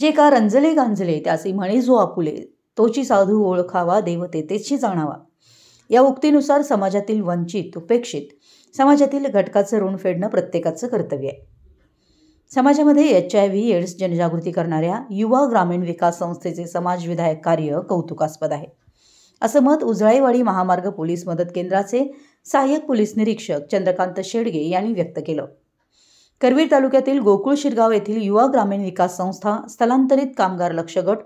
जे का रंजले गांजले त्याचे म्हणे जो आपुले तोची साधू ओळखावा देव तेची जाणावा या उक्तीनुसार समाजातील वंचित उपेक्षित समाजातील घटकाचं ऋण फेडणं प्रत्येकाचं कर्तव्य आहे समाजामध्ये एच आय व्ही एड्स जनजागृती करणाऱ्या युवा ग्रामीण विकास संस्थेचे समाजविधायक कार्य कौतुकास्पद आहे असं मत उजळाईवाडी महामार्ग पोलीस मदत केंद्राचे सहाय्यक पोलीस निरीक्षक चंद्रकांत शेडगे यांनी व्यक्त केलं करवीर तालुक्यातील गोकुळ शिरगाव येथील युवा ग्रामीण विकास संस्था स्थलांतरित कामगार लक्ष गट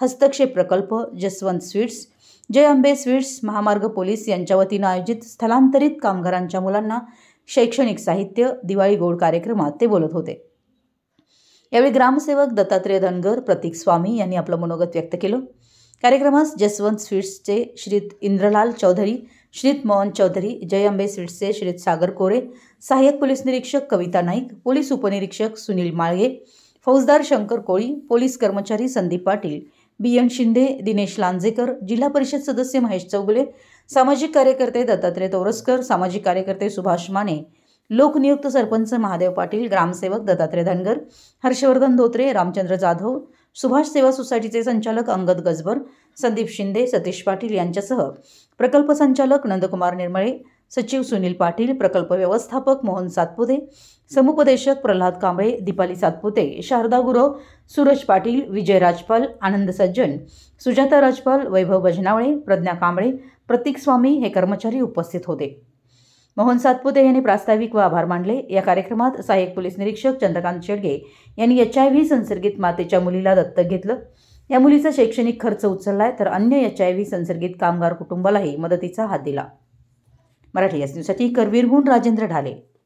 हस्तक्षेप प्रकल्प जसवंत स्वीट्स जय अंबे स्वीट्स महामार्ग पोलीस यांच्या वतीनं आयोजित स्थलांतरित कामगारांच्या मुलांना शैक्षणिक साहित्य दिवाळी गोड कार्यक्रमात ते बोलत होते यावेळी ग्रामसेवक दत्तात्रेय धनगर प्रतीक स्वामी यांनी आपलं मनोगत व्यक्त केलं कार्यक्रमास जसवंत स्वीट्सचे श्री इंद्रलाल चौधरी श्रीत मोहन चौधरी जय अंबे सिडसे श्रीत सागर कोरे सहाय्यक पोलीस निरीक्षक कविता नाईक पोलीस उपनिरीक्षक सुनील माळगे फौजदार शंकर कोळी पोलीस कर्मचारी संदीप पाटील बी एन शिंदे दिनेश लांजेकर जिल्हा परिषद सदस्य महेश चौगुले सामाजिक कार्यकर्ते दत्तात्रय तोरसकर सामाजिक कार्यकर्ते सुभाष माने लोकनियुक्त सरपंच महादेव पाटील ग्रामसेवक दत्तात्रय धनगर हर्षवर्धन धोत्रे रामचंद्र जाधव सुभाष सेवा सोसायटीचे संचालक अंगद गजबर संदीप शिंदे सतीश पाटील यांच्यासह प्रकल्प संचालक नंदकुमार निर्मळे सचिव सुनील पाटील प्रकल्प व्यवस्थापक मोहन सातपुते समुपदेशक प्रल्हाद कांबळे दीपाली सातपुते शारदा गुरव सूरज पाटील विजय राजपाल आनंद सज्जन सुजाता राजपाल वैभव भजनावळे प्रज्ञा कांबळे प्रतीक स्वामी हे कर्मचारी उपस्थित होते मोहन सातपुते यांनी प्रास्ताविक व आभार मानले या कार्यक्रमात सहाय्यक पोलीस निरीक्षक चंद्रकांत शेडगे यांनी एच आय व्ही संसर्गित मातेच्या मुलीला दत्तक घेतलं या मुलीचा शैक्षणिक खर्च उचललाय तर अन्य एच आय व्ही संसर्गित कामगार कुटुंबालाही मदतीचा हात दिला मराठी एस न्यूजसाठी करवीरहून राजेंद्र ढाले